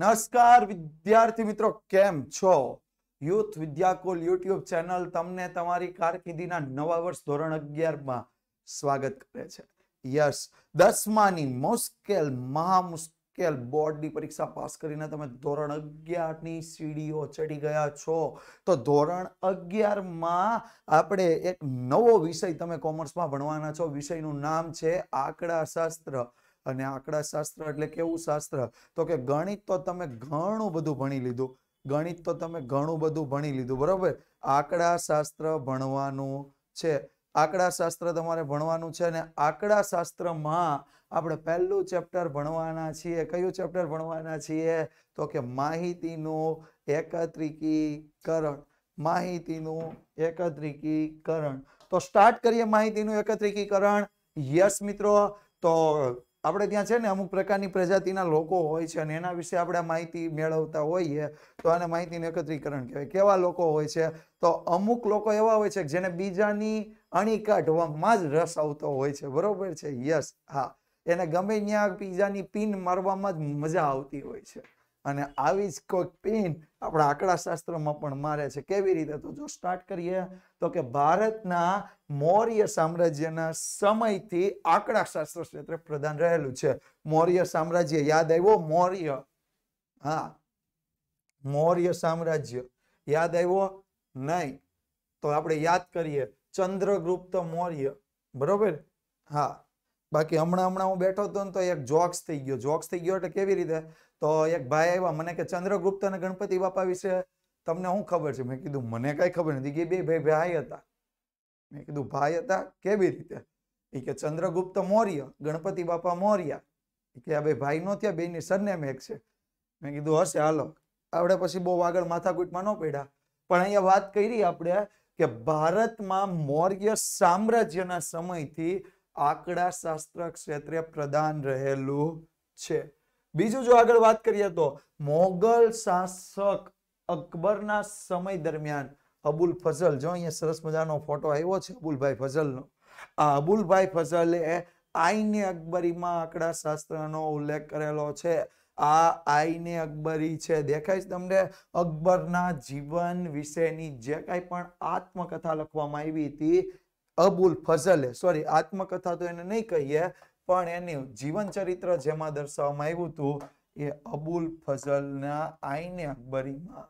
નમસ્કાર વિદ્યાર્થી મિત્રો કેમ છો યુથ વિદ્યાકુલ યુટ્યુબ ચેનલ તમને તમારી કારકિર્દીના નવા વર્ષ ધોરણ અગિયારમાં સ્વાગત કરે છે યસ દસમાની મુશ્કેલ મહા મુશ્કેલ બોર્ડની પરીક્ષા પાસ કરીને તમે ધોરણ અગિયારની સીડીઓ ચડી ગયા છો તો ધોરણ અગિયારમાં આપણે એક નવો વિષય તમે કોમર્સમાં ભણવાના છો વિષયનું નામ છે આંકડા શાસ્ત્ર અને આંકડા શાસ્ત્ર એટલે કેવું શાસ્ત્ર તો કે ગણિત તો તમે ઘણું બધું ભણી લીધું ગણિત તો તમે ઘણું બધું ભણી લીધું બરોબર શાસ્ત્ર ભણવાનું છે આંકડા શાસ્ત્ર તમારે ભણવાનું છે અને આંકડા આંકડાશાસ્ત્રમાં આપણે પહેલું ચેપ્ટર ભણવાના છીએ કયું ચેપ્ટર ભણવાના છીએ તો કે માહિતીનું એકત્રિકીકરણ માહિતીનું એકત્રિકીકરણ તો સ્ટાર્ટ કરીએ માહિતીનું એકત્રિકીકરણ યસ મિત્રો તો આપણે ત્યાં છે ને અમુક પ્રકારની પ્રજાતિના લોકો હોય છે અને એના વિશે આપણે માહિતી મેળવતા હોઈએ તો આને માહિતીનું એકત્રીકરણ કહેવાય કેવા લોકો હોય છે તો અમુક લોકો એવા હોય છે જેને બીજાની અણી કાઢવામાં જ રસ આવતો હોય છે બરોબર છે યસ હા એને ગમે ત્યાં બીજાની પિન મારવામાં જ મજા આવતી હોય છે અને આવી જ કોઈક પિન આપણા આંકડા શાસ્ત્રમાં પણ મારે છે કેવી રીતે તો જો સ્ટાર્ટ કરીએ તો કે ભારતના મૌર્ય સામ્રાજ્યના સમયથી આંકડા શાસ્ત્ર ક્ષેત્રે પ્રધાન રહેલું છે મૌર્ય સામ્રાજ્ય યાદ આવ્યો મૌર્ય હા મૌર્ય સામ્રાજ્ય યાદ આવ્યો નહીં તો આપણે યાદ કરીએ ચંદ્રગુપ્ત મૌર્ય બરોબર હા બાકી હમણાં હમણાં હું બેઠો હતો ને તો એક જોક્સ થઈ ગયો જોક્સ થઈ ગયો એટલે કેવી રીતે તો એક ભાઈ આવ્યા મને કે ચંદ્રગુપ્ત અને ગણપતિ બાપા વિશે તમને શું ખબર છે મેં કીધું મને કાંઈ ખબર નથી કે બે ભાઈ ભાઈ હતા મેં કીધું ભાઈ હતા કેવી રીતે એ કે ચંદ્રગુપ્ત મૌર્ય ગણપતિ બાપા મૌર્ય કે આ બે ભાઈ નો થયા બેની સરનેમ એક છે મેં કીધું હશે હાલો આપણે પછી બહુ આગળ માથાકૂટમાં ન પડ્યા પણ અહીંયા વાત કરી આપણે કે ભારતમાં મૌર્ય સામ્રાજ્યના સમયથી આંકડા શાસ્ત્ર ક્ષેત્રે પ્રદાન રહેલું છે બીજું જો આગળ વાત કરીએ તો મોગલ શાસક અકબરના સમય દરમિયાન અબુલ ફઝલ જો અહીંયા સરસ મજાનો ફોટો આવ્યો છે અબુલભાઈ ફઝલનો આ અબુલભાઈ ફઝલે આઈને અકબરીમાં આંકડા શાસ્ત્રનો ઉલ્લેખ કરેલો છે આ આઈને અકબરી છે દેખાય છે તમને અકબરના જીવન વિશેની જે કાંઈ પણ આત્મકથા લખવામાં આવી હતી અબુલ ફઝલે સોરી આત્મકથા તો એને નહીં કહીએ પણ એનું જીવન ચરિત્ર જેમાં દર્શાવવામાં આવ્યું હતું એ અબુલ ફઝલના આઈને અકબરીમાં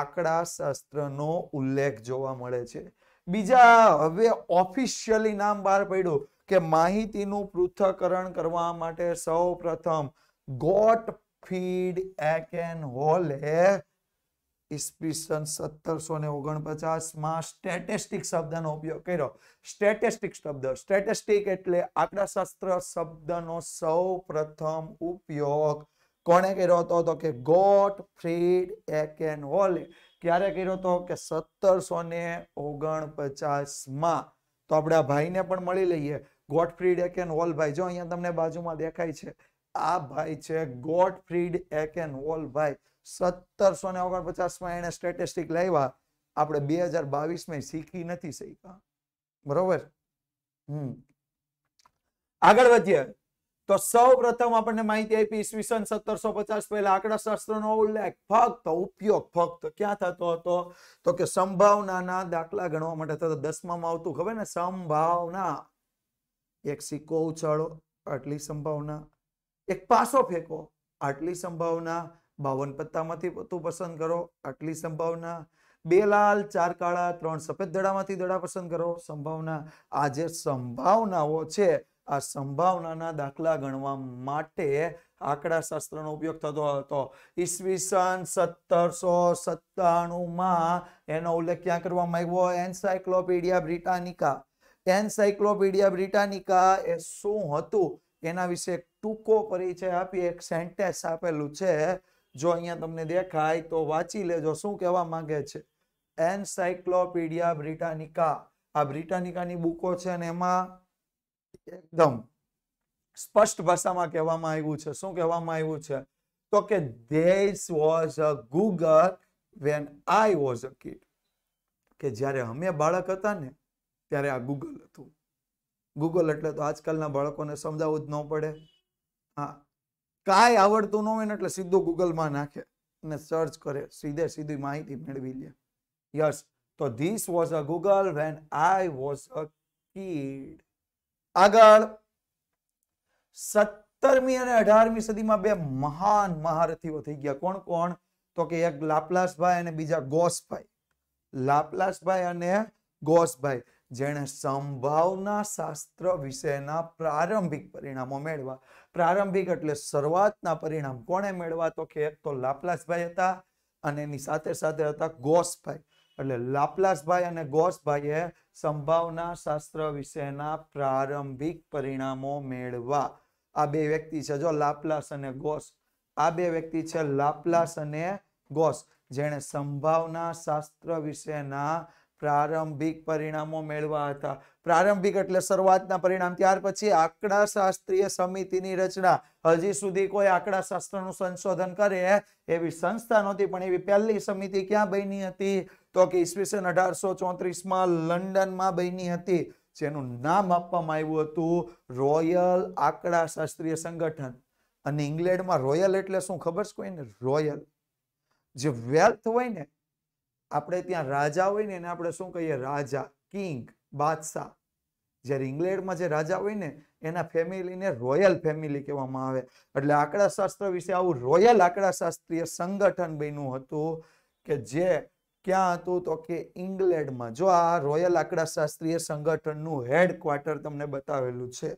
આંકડા શાસ્ત્રનો ઉલ્લેખ જોવા મળે છે બીજા હવે ઓફિશિયલી નામ બહાર પડ્યું કે માહિતીનું પૃથ્થકરણ કરવા માટે સૌ પ્રથમ ગોટ ફીડ એક એકેન હોલે ઈસવીસન સત્તરસો ને ઓગણપચાસમાં સ્ટેટિસ્ટિક શબ્દનો ઉપયોગ કર્યો સ્ટેટિસ્ટિક શબ્દ સ્ટેટિસ્ટિક એટલે આંકડાશાસ્ત્ર શબ્દનો સૌ પ્રથમ ઉપયોગ કોણે કર્યો હતો તો કે ગોટ ફ્રીડ એકેન હોલે ક્યારે કર્યો હતો કે સત્તરસો ને ઓગણપચાસમાં તો આપણા ભાઈને પણ મળી લઈએ ગોટ ફ્રીડ એકેન હોલ ભાઈ જો અહીંયા તમને બાજુમાં દેખાય છે આ ભાઈ છે ગોટ ફ્રીડ એકેન હોલ ભાઈ સત્તરસો ને ઓગણપચાસ માં એને સ્ટેટિસ્ટિક લાવ્યા આપણે બે હજાર બાવીસમાં શીખી નથી શીખા બરોબર હમ આગળ વધીએ તો સૌ પ્રથમ આપણને માહિતી આપી ઈસવીસન સત્તરસો પચાસ પહેલા નો ઉલ્લેખ ફક્ત ઉપયોગ ફક્ત ક્યાં થતો હતો તો કે સંભાવનાના દાખલા ગણવા માટે થતો દસમામાં આવતું ખબર ને સંભાવના એક સિક્કો ઉછાળો આટલી સંભાવના એક પાસો ફેંકો આટલી સંભાવના બાવન પત્તામાંથી પત્તું પસંદ કરો આટલી સંભાવના બે લાલ ચાર કાળા ત્રણ સફેદ દડામાંથી દડા પસંદ કરો સંભાવના આ જે સંભાવનાઓ છે આ સંભાવનાના દાખલા ગણવા માટે આંકડા શાસ્ત્રનો ઉપયોગ થતો હતો ઈસવીસન સત્તરસો સત્તાણું માં એનો ઉલ્લેખ ક્યાં કરવામાં આવ્યો એન્સાયક્લોપીડિયા બ્રિટાનિકા એન્સાયક્લોપીડિયા બ્રિટાનિકા એ શું હતું એના વિશે ટૂંકો પરિચય આપી એક સેન્ટેન્સ આપેલું છે જો અહીંયા તમને દેખાય તો વાંચી લેજો શું કહેવા માંગે છે એન્સાઇક્લોપીડિયા બ્રિટાનિકા આ બ્રિટાનિકાની બુકો છે અને એમાં એકદમ સ્પષ્ટ ભાષામાં કહેવામાં આવ્યું છે શું કહેવામાં આવ્યું છે તો કે this was a Google when I was a kid કે જ્યારે અમે બાળક હતા ને ત્યારે આ ગૂગલ હતું ગૂગલ એટલે તો આજકાલના બાળકોને સમજાવવું જ ન પડે હા કાંઈ આવડતું ન હોય ને એટલે સીધું ગૂગલમાં નાખે ને સર્ચ કરે સીધે સીધી માહિતી મેળવી લે યસ તો this was a Google when I was a kid આગળ સત્તરમી અને અઢારમી સદીમાં બે મહાન મહારથીઓ થઈ ગયા કોણ કોણ તો કે એક લાપલાસભાઈ અને બીજા ગોસભાઈ લાપલાસભાઈ અને ગોસભાઈ જેણે સંભાવના શાસ્ત્ર વિશેના પ્રારંભિક પરિણામો મેળવા પ્રારંભિક એટલે શરૂઆતના પરિણામ કોણે મેળવા તો કે એક તો લાપલાસભાઈ હતા અને એની સાથે સાથે હતા ગોસભાઈ એટલે લાપલાસભાઈ અને ગોસભાઈએ સંભાવના શાસ્ત્ર વિશેના પ્રારંભિક પરિણામો મેળવા આ બે વ્યક્તિ છે જો લાપલાસ અને ગોસ આ બે વ્યક્તિ છે લાપલાસ અને ગોસ જેણે સંભાવના શાસ્ત્ર વિશેના પ્રારંભિક પરિણામો મેળવા હતા પ્રારંભિક એટલે શરૂઆતના પરિણામ ત્યાર પછી આંકડા શાસ્ત્રીય સમિતિની રચના હજી સુધી કોઈ આંકડા શાસ્ત્રનું સંશોધન કરે એવી સંસ્થા નહોતી પણ એવી પહેલી સમિતિ ક્યાં બની હતી તો કે ઈસવીસન અઢારસો ચોત્રીસમાં લંડનમાં બની હતી જેનું નામ આપવામાં આવ્યું હતું રોયલ આંકડા શાસ્ત્રીય સંગઠન અને ઇંગ્લેન્ડમાં રોયલ એટલે શું ખબર છે કોઈને રોયલ જે વેલ્થ હોય ને આપણે ત્યાં રાજા હોય ને એને આપણે શું કહીએ રાજા કિંગ બાદશાહ જ્યારે ઇંગ્લેન્ડમાં જે રાજા હોય ને એના ફેમિલીને રોયલ ફેમિલી કહેવામાં આવે એટલે આંકડાશાસ્ત્ર વિશે આવું રોયલ આંકડાશાસ્ત્રીય સંગઠન બન્યું હતું કે જે ક્યાં હતું તો કે ઇંગ્લેન્ડમાં જો આ રોયલ આંકડાશાસ્ત્રીય સંગઠનનું હેડક્વાર્ટર તમને બતાવેલું છે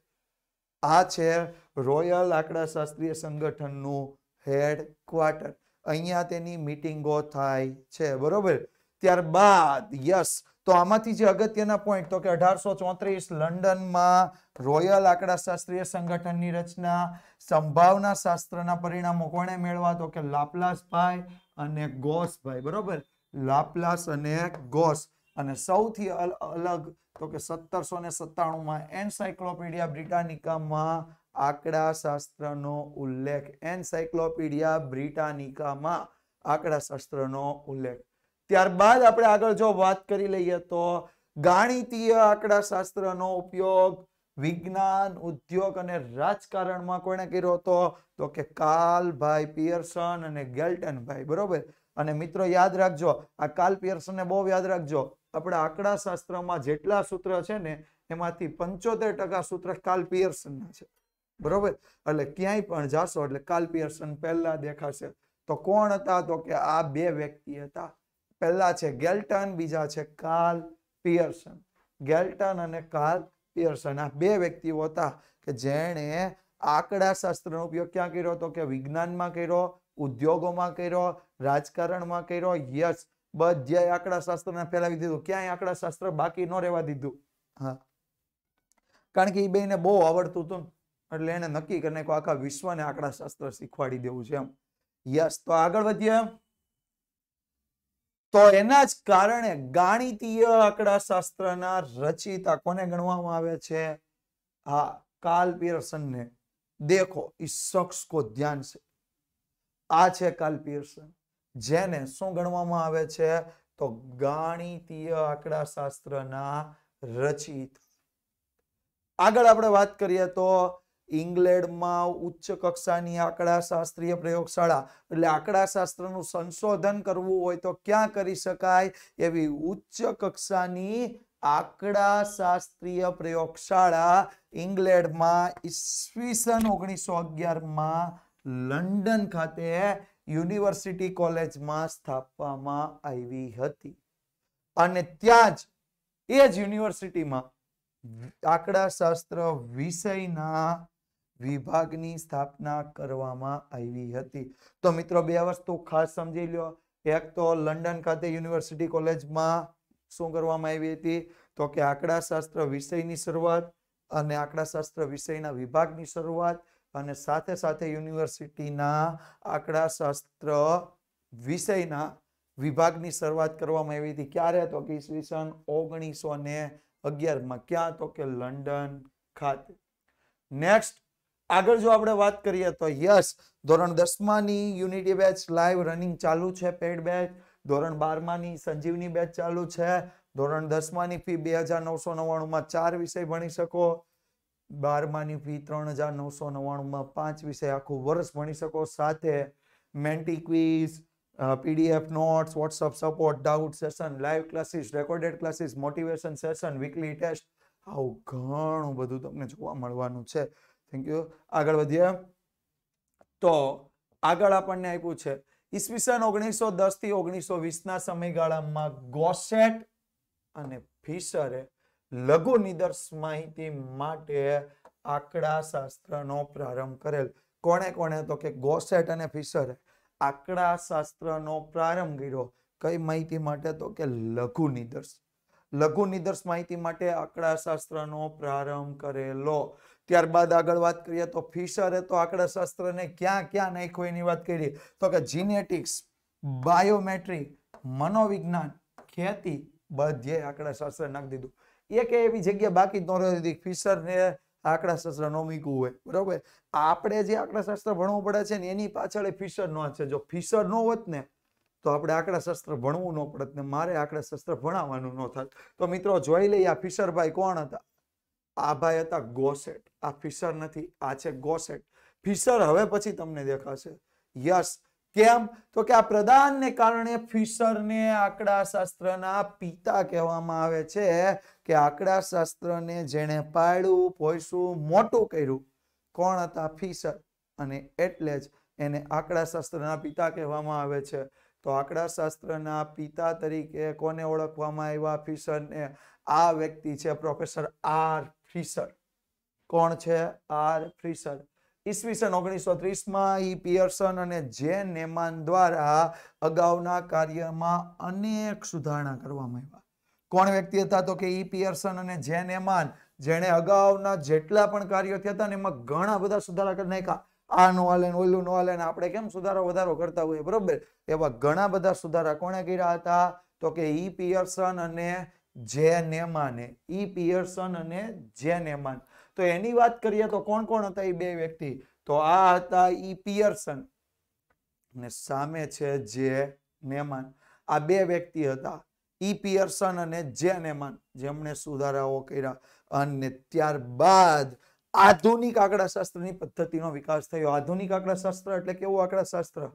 આ છે રોયલ આંકડાશાસ્ત્રીય સંગઠનનું હેડ ક્વાર્ટર અહીંયા તેની મિટિંગો થાય છે બરોબર ત્યારબાદ યસ તો આમાંથી જે અગત્યના પોઈન્ટ તો કે અઢારસો ચોત્રીસ લંડનમાં રોયલ આંકડા શાસ્ત્રીય સંગઠનની રચના સંભાવના શાસ્ત્રના પરિણામો કોણે મેળવા તો કે લાપલાસભાઈ અને ગોસભાઈ બરોબર લાપલાસ અને ગોસ અને સૌથી અલગ તો કે સત્તરસો ને સત્તાણુંમાં એન્સાયક્લોપીડિયા બ્રિટાનિકામાં આંકડાશાસ્ત્રનો ઉલ્લેખ એન્સાઇક્લોપીડિયા બ્રિટાનિકામાં આંકડાશાસ્ત્રનો ઉલ્લેખ ત્યારબાદ આપણે આગળ જો વાત કરી લઈએ તો ગાણિતીય આંકડાશાસ્ત્રનો ઉપયોગ વિજ્ઞાન ઉદ્યોગ અને રાજકારણમાં કોણે કર્યો હતો તો કે કાલભાઈ પિયર્સન અને ગેલ્ટનભાઈ બરોબર અને મિત્રો યાદ રાખજો આ કાલ ને બહુ યાદ રાખજો આપણા આંકડા શાસ્ત્રમાં જેટલા સૂત્ર છે ને એમાંથી પંચોતેર સૂત્ર કાલ પિયર્સનના છે બરોબર એટલે ક્યાંય પણ જાશો એટલે કાલ પિયર્સન પહેલા દેખાશે તો કોણ હતા તો કે આ બે વ્યક્તિ હતા પહેલા છે ગેલ્ટન બીજા છે કાલ પિયર્સન ગેલ્ટન અને કાલ પિયર્સન આ બે વ્યક્તિઓ હતા કે જેણે આંકડા શાસ્ત્રનો ઉપયોગ ક્યાં કર્યો તો કે વિજ્ઞાનમાં કર્યો ઉદ્યોગોમાં કર્યો રાજકારણમાં કર્યો યસ બધે આંકડા શાસ્ત્રને ફેલાવી દીધું ક્યાંય આંકડા શાસ્ત્ર બાકી ન રહેવા દીધું હા કારણ કે એ બેને બહુ આવડતું હતું એટલે એને નક્કી કરીને આખા વિશ્વને આંકડાશાસ્ત્ર શીખવાડી દેવું છે એમ યસ તો આગળ વધીએ તો એના જ કારણે ગાણિતીય આંકડાશાસ્ત્રના રચિતા કોને ગણવામાં આવે છે હા કાલ પિયર્સનને દેખો એ શખ્સ કો ધ્યાન છે આ છે કાલ પિયર્સન જેને શું ગણવામાં આવે છે તો ગાણિતીય આંકડા શાસ્ત્રના રચિત આગળ આપણે વાત કરીએ તો ઇંગ્લેન્ડમાં ઉચ્ચ કક્ષાની આંકડા શાસ્ત્રીય પ્રયોગશાળા એટલે આંકડા શાસ્ત્રનું સંશોધન કરવું હોય તો ક્યાં કરી શકાય એવી ઉચ્ચ કક્ષાની આંકડા શાસ્ત્રીય પ્રયોગશાળા ઇંગ્લેન્ડમાં ઈસવીસન ઓગણીસો અગિયારમાં લંડન ખાતે યુનિવર્સિટી કોલેજમાં સ્થાપવામાં આવી હતી અને ત્યાં જ એ જ યુનિવર્સિટીમાં આંકડા શાસ્ત્ર વિષયના વિભાગની સ્થાપના કરવામાં આવી હતી તો મિત્રો બે વસ્તુ ખાસ સમજી લો એક તો લંડન ખાતે યુનિવર્સિટી કોલેજમાં શું કરવામાં આવી હતી તો કે આંકડાશાસ્ત્ર વિષયની શરૂઆત અને આંકડાશાસ્ત્ર વિષયના વિભાગની શરૂઆત અને સાથે સાથે યુનિવર્સિટીના આંકડાશાસ્ત્ર વિષયના વિભાગની શરૂઆત કરવામાં આવી હતી ક્યારે તો કે ઈસવીસન ઓગણીસો ને અગિયારમાં ક્યાં તો કે લંડન ખાતે નેક્સ્ટ આગળ જો આપણે વાત કરીએ તો યસ ધોરણ દસમાની યુનિટી બેચ લાઈવ રનિંગ ચાલુ છે પેડ બેચ ધોરણ બારમાની સંજીવની બેચ ચાલુ છે ધોરણ દસમાની ફી બે હજાર નવસો નવ્વાણુંમાં ચાર વિષય ભણી શકો બારમાની ફી ત્રણ હજાર નવસો નવ્વાણુંમાં પાંચ વિષય આખું વર્ષ ભણી શકો સાથે Menti quiz PDF notes WhatsApp support doubt session live classes recorded classes motivation session weekly test આવું ઘણું બધું તમને જોવા મળવાનું છે થેન્ક યુ આગળ વધીએ તો આગળ આપણને આપ્યું છે ઈસવીસન ઓગણીસો દસ થી ઓગણીસો વીસના સમયગાળામાં ગોસેટ અને ફિશરે લઘુ નિદર્શ માહિતી માટે આંકડા શાસ્ત્રનો પ્રારંભ કરેલ કોણે કોણે તો કે ગોસેટ અને ફિશરે આંકડા શાસ્ત્ર નો પ્રારંભ કર્યો કઈ માહિતી માટે તો કે લઘુ નિદર્શ લઘુ નિદર્શ માહિતી માટે આંકડા શાસ્ત્ર નો પ્રારંભ કરેલો ત્યારબાદ આગળ વાત કરીએ તો ફિશરે તો આંકડાશાસ્ત્રને ક્યાં ક્યાં નાખ્યું એની વાત કરીએ તો કે જીનેટિક્સ બાયોમેટ્રિક મનોવિજ્ઞાન ખેતી બધે આંકડાશાસ્ત્ર નાખી દીધું એક એવી જગ્યા બાકી ન રહી ફિશરને આંકડાશાસ્ત્ર ન મૂક્યું હોય બરોબર આપણે જે આંકડાશાસ્ત્ર ભણવું પડે છે ને એની પાછળ ફિશર નો છે જો ફિશર ન હોત ને તો આપણે આંકડા શસ્ત્ર ભણવું ન પડત ને મારે આંકડા શસ્ત્ર ભણાવવાનું ન થાય તો મિત્રો જોઈ લઈએ આ ફિશરભાઈ કોણ હતા આભાઈ હતા ગોસેટ આ ફિશર નથી આ છે ગોસેટ ફિશર હવે પછી તમને દેખાશે યસ કેમ તો કે આ પ્રદાનને કારણે ફિશરને આંકડા શાસ્ત્રના પિતા કહેવામાં આવે છે કે આંકડા શાસ્ત્રને જેણે પાડ્યું પોઈસું મોટું કર્યું કોણ હતા ફિશર અને એટલે જ એને આંકડા શાસ્ત્રના પિતા કહેવામાં આવે છે તો આંકડા શાસ્ત્રના પિતા તરીકે કોને ઓળખવામાં આવ્યા ફિશરને આ વ્યક્તિ છે પ્રોફેસર આર ફ્રીસર કોણ છે આર ફ્રીસર ઈસવીસન ઓગણીસો ત્રીસમાં ઈ પિયર્સન અને જે નેમાન દ્વારા અગાઉના કાર્યમાં અનેક સુધારણા કરવામાં આવ્યા કોણ વ્યક્તિ હતા તો કે ઈ પિયર્સન અને જે નેમાન જેણે અગાઉના જેટલા પણ કાર્યો થયા હતા ને એમાં ઘણા બધા સુધારા નાખ્યા આ નો હાલે ઓલું નો હાલે આપણે કેમ સુધારો વધારો કરતા હોઈએ બરોબર એવા ઘણા બધા સુધારા કોણે કર્યા હતા તો કે ઈ પિયર્સન અને જેનેમાને ઈ પિયર્સન અને જેનેમાન તો એની વાત કરીએ તો કોણ કોણ હતા એ બે વ્યક્તિ તો આ હતા ઈ પિયર્સન ને સામે છે જે નેમાન આ બે વ્યક્તિ હતા ઈ પિયર્સન અને જેનેમાન જેમણે સુધારાઓ કર્યા અને ત્યારબાદ આધુનિક આંકડાશાસ્ત્રની પદ્ધતિનો વિકાસ થયો આધુનિક શાસ્ત્ર એટલે કેવું શાસ્ત્ર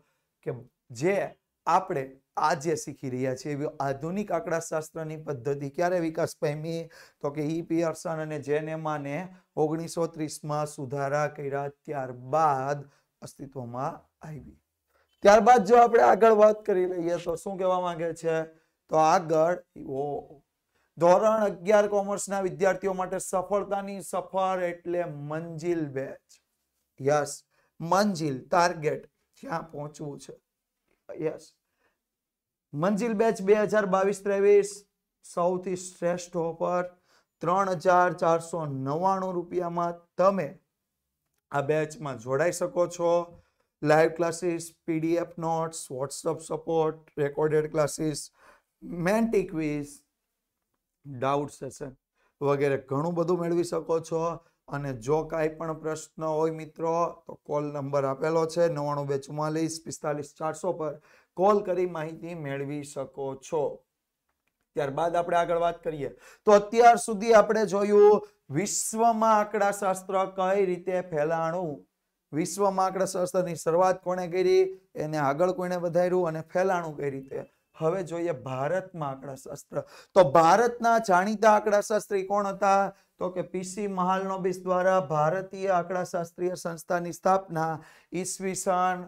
કે જે આપણે આજે શીખી રહ્યા છીએ એવી આધુનિક આંકડાશાસ્ત્રની પદ્ધતિ ક્યારે વિકાસ પામી તો કે ઈ પિયર્સન અને જેનેમાને ઓગણીસો ત્રીસમાં સુધારા કર્યા ત્યારબાદ અસ્તિત્વમાં આવી ત્યારબાદ જો આપણે આગળ વાત કરી લઈએ તો શું કહેવા માંગે છે તો આગળ ઓ ધોરણ અગિયાર કોમર્સના વિદ્યાર્થીઓ માટે સફળતાની સફર એટલે Manzil batch yes Manzil target ક્યાં પહોંચવું છે યસ મંજિલ બેચ બે હજાર બાવીસ ત્રેવીસ સૌથી શ્રેષ્ઠ ઓફર ત્રણ હજાર ચારસો નવ્વાણું રૂપિયામાં તમે આ બેચમાં જોડાઈ શકો છો live classes PDF notes WhatsApp support recorded classes Menti quiz doubt session વગેરે ઘણું બધું મેળવી શકો છો અને જો કાંઈ પણ પ્રશ્ન હોય મિત્રો તો કોલ નંબર આપેલો છે નવ્વાણું બે ચુમ્માલીસ પિસ્તાલીસ ચારસો પર કોલ કરી માહિતી મેળવી શકો છો ત્યારબાદ આપણે આગળ વાત કરીએ તો અત્યાર સુધી આપણે જોયું વિશ્વમાં આંકડા શાસ્ત્ર કઈ રીતે ફેલાણું વિશ્વમાં શાસ્ત્રની શરૂઆત કોણે કરી એને આગળ કોણે વધાર્યું અને ફેલાણું કઈ રીતે હવે જોઈએ ભારતમાં આંકડા શાસ્ત્ર તો ભારતના જાણીતા આંકડા શાસ્ત્રી કોણ હતા તો કે પીસી મહાલનોબિસ દ્વારા ભારતીય આંકડા શાસ્ત્રીય સંસ્થાની સ્થાપના ઈસવીસન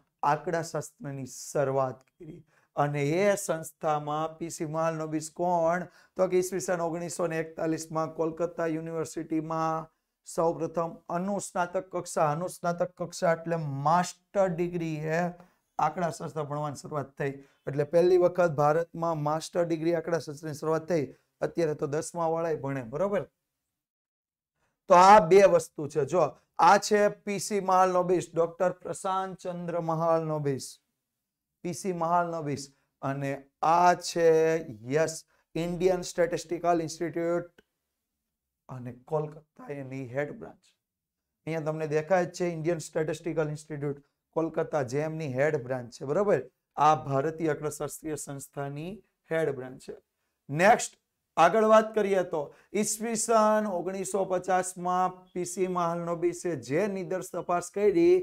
આંકડાશાસ્ત્રની શરૂઆત કરી અને એ સંસ્થામાં પીસી મહાલનોબિસ કોણ તો કે ઈસવીસન ઓગણીસો ને એકતાલીસમાં કોલકાતા યુનિવર્સિટીમાં સૌપ્રથમ અનુસ્નાતક કક્ષા અનુસ્નાતક કક્ષા એટલે માસ્ટર ડિગ્રી એ આંકડાશાસ્ત્ર ભણવાની શરૂઆત થઈ એટલે પહેલી વખત ભારતમાં માસ્ટર ડિગ્રી આંકડા આંકડાશાસ્ત્રની શરૂઆત થઈ અત્યારે તો દસમા વાળા ભણે બરોબર તો આ બે વસ્તુ છે જો આ છે પીસી મહાલ નોબિસ ડોક્ટર પ્રશાંત ચંદ્ર મહાલ નોબિસ પીસી મહાલ નોબિસ અને આ છે યસ ઇન્ડિયન સ્ટેટિસ્ટિકલ ઇન્સ્ટિટ્યૂટ અને કોલકાતા એની હેડ બ્રાન્ચ અહીંયા તમને દેખાય છે ઇન્ડિયન સ્ટેટિસ્ટિકલ ઇન્સ્ટિટ્યૂટ કોલકાતા જે એમની હેડ બ્રાન્ચ છે બરોબર આ ભારતીય અગ્રશાસ્ત્રીય સંસ્થાની હેડ બ્રાન્ચ છે નેક્સ્ટ આગળ વાત કરીએ તો ઈસવીસન ઓગણીસો પચાસમાં પીસી મહાલનો મહાલનોબીસે જે નિદર્શ તપાસ કરી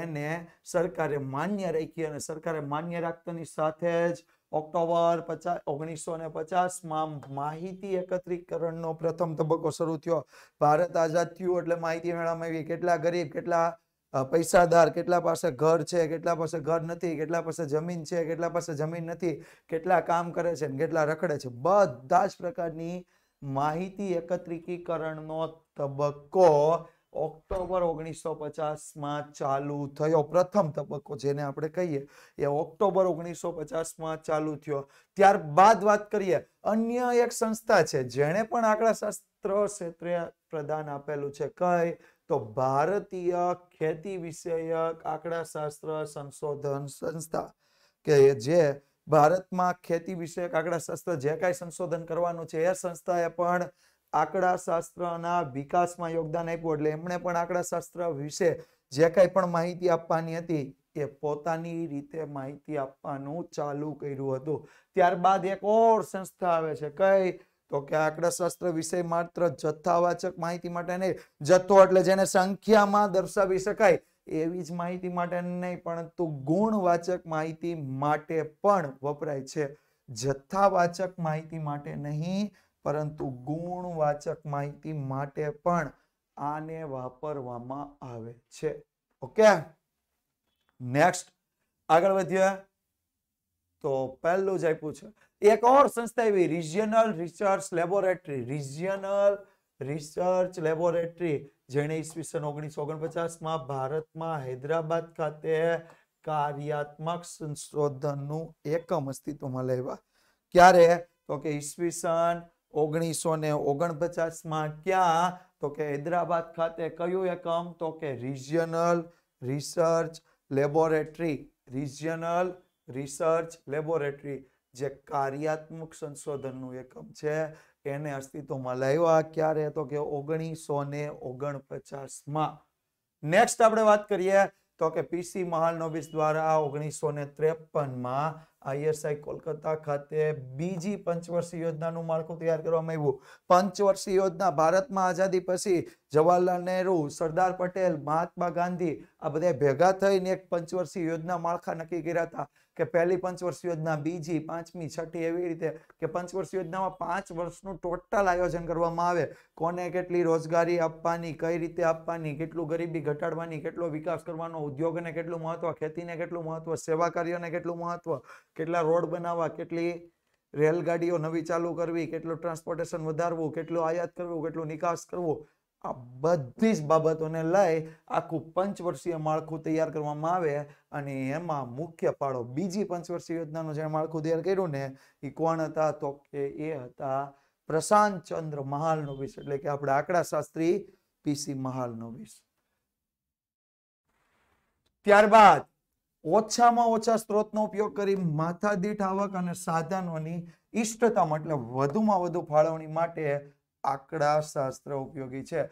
એને સરકારે માન્ય રાખી અને સરકારે માન્ય રાખતાની સાથે જ ઓક્ટોબર પચાસ ઓગણીસો ને પચાસમાં માહિતી એકત્રીકરણનો પ્રથમ તબક્કો શરૂ થયો ભારત આઝાદ થયું એટલે માહિતી મેળવવામાં આવી કેટલા ગરીબ કેટલા પૈસાદાર કેટલા પાસે ઘર છે કેટલા પાસે ઘર નથી કેટલા પાસે જમીન છે કેટલા પાસે જમીન નથી કેટલા કામ કરે છે કેટલા રખડે છે બધા જ પ્રકારની માહિતી એકત્રિકીકરણનો તબક્કો ઓક્ટોબર ઓગણીસો પચાસમાં ચાલુ થયો પ્રથમ તબક્કો જેને આપણે કહીએ એ ઓક્ટોબર ઓગણીસો પચાસમાં ચાલુ થયો ત્યારબાદ વાત કરીએ અન્ય એક સંસ્થા છે જેણે પણ શાસ્ત્ર ક્ષેત્રે પ્રદાન આપેલું છે કઈ તો ભારતીય ખેતી વિષયક આંકડા શાસ્ત્ર સંશોધન સંસ્થા કે જે ભારતમાં ખેતી વિષયક શાસ્ત્ર જે કાંઈ સંશોધન કરવાનું છે એ સંસ્થાએ પણ આંકડા શાસ્ત્રના વિકાસમાં યોગદાન આપ્યું એટલે એમણે પણ શાસ્ત્ર વિશે જે કાંઈ પણ માહિતી આપવાની હતી એ પોતાની રીતે માહિતી આપવાનું ચાલુ કર્યું હતું ત્યારબાદ એક ઓર સંસ્થા આવે છે કઈ તો કે આંકડાશાસ્ત્ર વિષય માત્ર જથ્થાવાચક માહિતી માટે નહીં જથ્થો એટલે જેને સંખ્યામાં દર્શાવી શકાય એવી જ માહિતી માટે નહીં પરંતુ ગુણવાચક માહિતી માટે પણ વપરાય છે જથ્થાવાચક માહિતી માટે નહીં પરંતુ ગુણવાચક માહિતી માટે પણ આને વાપરવામાં આવે છે ઓકે નેક્સ્ટ આગળ વધ્યા તો પહેલું જ આપ્યું છે એક ઓર સંસ્થા એવી regional research laboratory regional research laboratory જેણે ઈસવીસન ઓગણીસો ઓગણપચાસમાં ભારતમાં હૈદરાબાદ ખાતે કાર્યાત્મક સંશોધનનું એકમ અસ્તિત્વમાં લેવા ક્યારે તો કે ઈસવીસન ઓગણીસો ને ઓગણપચાસમાં ક્યાં તો કે હૈદરાબાદ ખાતે કયું એકમ તો કે regional research laboratory regional research laboratory જે કાર્યાત્મક સંશોધનનું એકમ છે એને અસ્તિત્વમાં લાવ્યા ક્યારે તો કે ઓગણીસો ને ઓગણપચાસમાં નેક્સ્ટ આપણે વાત કરીએ તો કે પીસી મહાલ મહાલનોબિસ દ્વારા ઓગણીસો ને ત્રેપનમાં આઈએસઆઈ કોલકાતા ખાતે બીજી પંચવર્ષીય યોજનાનું માળખું તૈયાર કરવામાં આવ્યું પંચવર્ષીય યોજના ભારતમાં આઝાદી પછી જવાહરલાલ નહેરુ સરદાર પટેલ મહાત્મા ગાંધી આ બધા ભેગા થઈને એક પંચવર્ષીય યોજના માળખા નક્કી કર્યા હતા કે પહેલી પંચવર્ષીય યોજના બીજી પાંચમી છઠ્ઠી એવી રીતે કે પંચવર્ષીય યોજનામાં પાંચ વર્ષનું ટોટલ આયોજન કરવામાં આવે કોને કેટલી રોજગારી આપવાની કઈ રીતે આપવાની કેટલું ગરીબી ઘટાડવાની કેટલો વિકાસ કરવાનો ઉદ્યોગને કેટલું મહત્વ ખેતીને કેટલું મહત્વ સેવા કાર્યને કેટલું મહત્વ કેટલા રોડ બનાવવા કેટલી રેલગાડીઓ નવી ચાલુ કરવી કેટલું ટ્રાન્સપોર્ટેશન વધારવું કેટલું આયાત કરવું કેટલું નિકાસ કરવો આ બધી જ બાબતોને લઈ આખું પંચવર્ષીય માળખું તૈયાર કરવામાં આવે અને એમાં મુખ્ય પાડો બીજી પંચવર્ષીય યોજનાનું જેણે માળખું તૈયાર કર્યું ને એ કોણ હતા તો કે એ હતા પ્રશાંત ચંદ્ર મહાલ મહાલનોવિસ એટલે કે આપણે આંકડા શાસ્ત્રી પીસી મહાલ મહાલનોવિસ ત્યારબાદ ઓછામાં ઓછા સ્ત્રોતનો ઉપયોગ કરી માથા દીઠ આવક અને સાધનોની ઇષ્ટતા એટલે વધુમાં વધુ ફાળવણી માટે આંકડા શાસ્ત્ર ઉપયોગી છે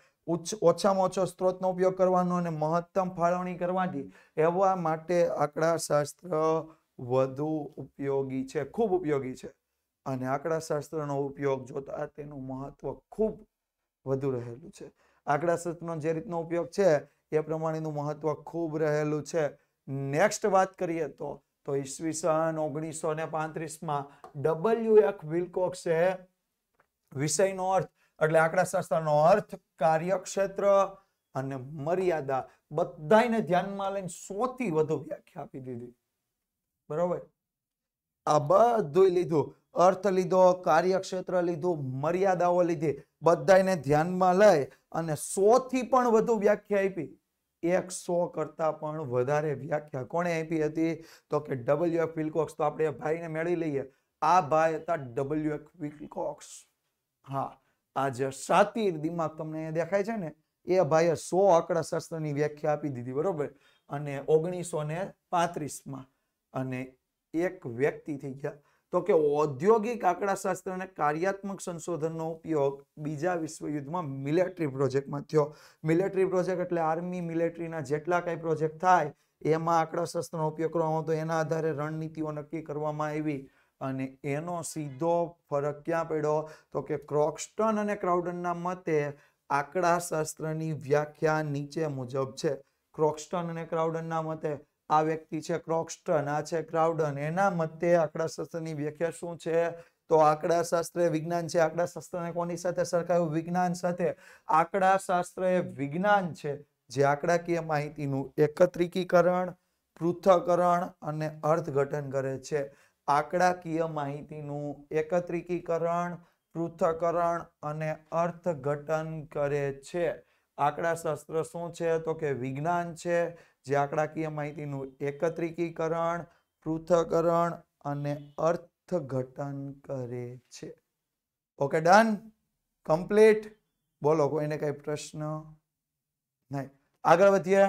ઓછામાં ઓછો સ્ત્રોતનો ઉપયોગ કરવાનો અને મહત્તમ ફાળવણી કરવાની એવા માટે આંકડા શાસ્ત્ર વધુ ઉપયોગી છે ખૂબ ઉપયોગી છે અને આંકડા શાસ્ત્રનો ઉપયોગ જોતા તેનું મહત્વ ખૂબ વધુ રહેલું છે આંકડા શાસ્ત્રનો જે રીતનો ઉપયોગ છે એ પ્રમાણેનું મહત્વ ખૂબ રહેલું છે નેક્સ્ટ વાત કરીએ તો તો ઈસવીસન ઓગણીસો ને પાંત્રીસમાં ડબલ્યુ એફ વિલકોક્સે વિષયનો અર્થ એટલે આંકડાશાસ્ત્રનો અર્થ કાર્યક્ષેત્ર અને મર્યાદા બધાને ધ્યાનમાં લઈને સોથી વધુ વ્યાખ્યા આપી દીધી બરોબર આ બધું લીધું અર્થ લીધો કાર્યક્ષેત્ર લીધું મર્યાદાઓ લીધી બધાને ધ્યાનમાં લઈ અને સોથી પણ વધુ વ્યાખ્યા આપી એક સો કરતાં પણ વધારે વ્યાખ્યા કોણે આપી હતી તો કે ડબલ્યુ એફ વિલકોક્સ તો આપણે ભાઈને મેળવી લઈએ આ ભાઈ હતા ડબલ્યુ એફ વિલકોક્સ હા આ જે સાતીર દિમાગ તમને દેખાય છે ને એ ભાઈએ સો આંકડા શસ્ત્રની વ્યાખ્યા આપી દીધી બરોબર અને ઓગણીસો ને પાંત્રીસમાં અને એક વ્યક્તિ થઈ ગયા તો કે ઔદ્યોગિક આંકડાશાસ્ત્રને કાર્યાત્મક સંશોધનનો ઉપયોગ બીજા વિશ્વયુદ્ધમાં મિલિટરી પ્રોજેક્ટમાં થયો મિલિટરી પ્રોજેક્ટ એટલે આર્મી મિલિટરીના જેટલા કાંઈ પ્રોજેક્ટ થાય એમાં આંકડાશાસ્ત્રનો ઉપયોગ કરવામાં આવતો એના આધારે રણનીતિઓ નક્કી કરવામાં આવી અને એનો સીધો ફરક ક્યાં પડ્યો તો કે ક્રોક્સ્ટન અને ક્રાઉડનના મતે આંકડાશાસ્ત્રની વ્યાખ્યા નીચે મુજબ છે ક્રોક્સ્ટન અને ક્રાઉડનના મતે આ વ્યક્તિ છે ક્રોક્સ્ટન આ છે ક્રાઉડન એના મતે આંકડાશાસ્ત્રની વ્યાખ્યા શું છે તો આંકડાશાસ્ત્ર એ વિજ્ઞાન છે આંકડાશાસ્ત્રને કોની સાથે સરખાવ્યું વિજ્ઞાન સાથે આંકડાશાસ્ત્ર એ વિજ્ઞાન છે જે આંકડાકીય માહિતીનું એકત્રિકીકરણ પૃથ્થકરણ અને અર્થઘટન કરે છે આંકડાકીય માહિતીનું એકત્રિકીકરણ પૃથ્થકરણ અને અર્થઘટન કરે છે આંકડાશાસ્ત્ર શું છે તો કે વિજ્ઞાન છે જે આંકડાકીય માહિતીનું એકત્રિકીકરણ પૃથકરણ અને અર્થઘટન કરે છે ઓકે ડન કમ્પ્લીટ બોલો કોઈને કઈ પ્રશ્ન નહીં આગળ વધીએ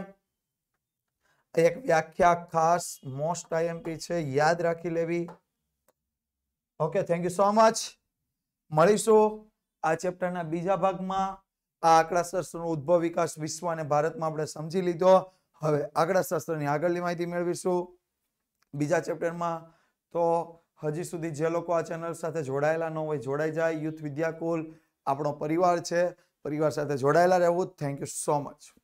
એક વ્યાખ્યા ખાસ મોસ્ટ આઈએમપી છે યાદ રાખી લેવી okay thank you so much મળીશું આ ચેપ્ટરના બીજા ભાગમાં આ આંકડા આંકડાસરનો ઉદ્ભવ વિકાસ વિશ્વ અને ભારતમાં આપણે સમજી લીધો હવે આગળ શાસ્ત્રની આગળની માહિતી મેળવીશું બીજા ચેપ્ટરમાં તો હજી સુધી જે લોકો આ ચેનલ સાથે જોડાયેલા ન હોય જોડાઈ જાય યુથ વિદ્યાકુલ આપણો પરિવાર છે પરિવાર સાથે જોડાયેલા રહેવું થેન્ક યુ સો મચ